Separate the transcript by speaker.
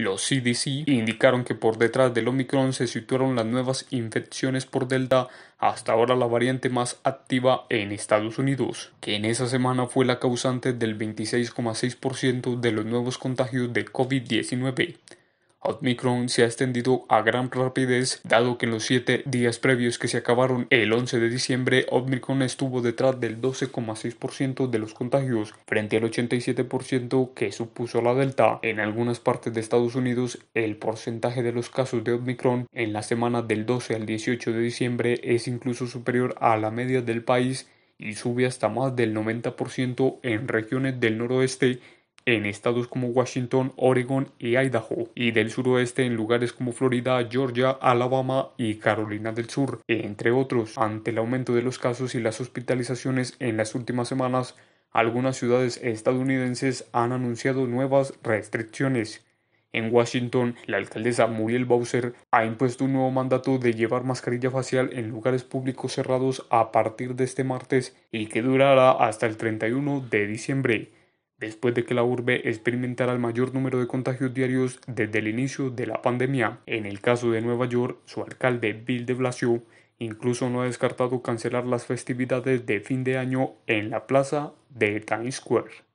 Speaker 1: Los CDC indicaron que por detrás del Omicron se situaron las nuevas infecciones por Delta, hasta ahora la variante más activa en Estados Unidos, que en esa semana fue la causante del 26,6% de los nuevos contagios de COVID-19. Omicron se ha extendido a gran rapidez, dado que en los 7 días previos que se acabaron el 11 de diciembre, Omicron estuvo detrás del 12,6% de los contagios, frente al 87% que supuso la Delta. En algunas partes de Estados Unidos, el porcentaje de los casos de Omicron en la semana del 12 al 18 de diciembre es incluso superior a la media del país y sube hasta más del 90% en regiones del noroeste en estados como Washington, Oregon y Idaho, y del suroeste en lugares como Florida, Georgia, Alabama y Carolina del Sur, entre otros. Ante el aumento de los casos y las hospitalizaciones en las últimas semanas, algunas ciudades estadounidenses han anunciado nuevas restricciones. En Washington, la alcaldesa Muriel Bowser ha impuesto un nuevo mandato de llevar mascarilla facial en lugares públicos cerrados a partir de este martes y que durará hasta el 31 de diciembre. Después de que la urbe experimentara el mayor número de contagios diarios desde el inicio de la pandemia, en el caso de Nueva York, su alcalde Bill de Blasio incluso no ha descartado cancelar las festividades de fin de año en la plaza de Times Square.